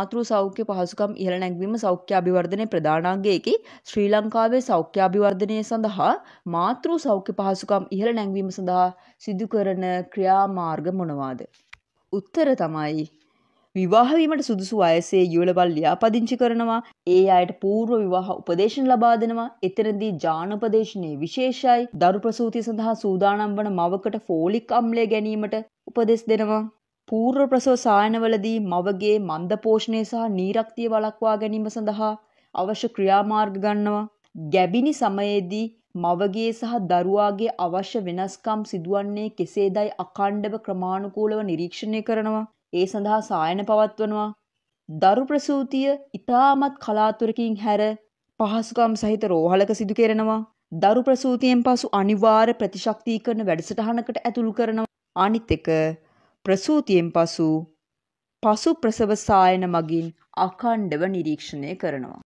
මාතෘ සෞඛ්‍ය පහසුකම් ඉහළ නැංවීම සෞඛ්‍යාභිවර්ධනය ප්‍රධානාංගයකි ශ්‍රී ලංකාවේ සෞඛ්‍යාභිවර්ධනය සඳහා මාතෘ සෞඛ්‍ය පහසුකම් ඉහළ නැංවීම සඳහා සිදුකරන ක්‍රියාමාර්ග මොනවාද. උත්තර තමයි. විවාහවීමට සුදුසු අයසේ යුවලබල් ලියාපදිංචි කරනවා ඒ අයට පූර්ව විවාහ උපදේශන ලබා දෙනවා එතනදී ජානපදේශනයේ විශේෂයි දරු ප්‍රසූතිය සඳහා සූදානම් වන මවකට ෆෝලික් අම්ලය ගැනීමට උපදෙස් දෙනවා පූර්ව ප්‍රසව සායනවලදී මවගේ මන්දපෝෂණය සහ නීරක්තිය වළක්වා ගැනීම සඳහා අවශ්‍ය ක්‍රියාමාර්ග ගන්නවා. ගැබිනි සමයේදී මවගේ සහ දරුවාගේ අවශ්‍ය වෙනස්කම් සිදුවන්නේ කෙසේදයි අකණ්ඩව ක්‍රමානුකූලව නිරීක්ෂණය කරනවා. ඒ සඳහා සායන පවත්වනවා. දරු ප්‍රසූතිය ඉතාමත් කලාතුරකින් හැර පහසුකම් සහිත රෝහලක සිදු කරනවා. දරු ප්‍රසූතියෙන් පසු අනිවාර්ය ප්‍රතිශක්තිකරණ වැඩසටහනකට ඇතුළු කරනවා. අනිත් එක ප්‍රසූතියෙන් පසු පසු ප්‍රසව සායන මගින් අඛණ්ඩව නිරීක්ෂණය කරනවා.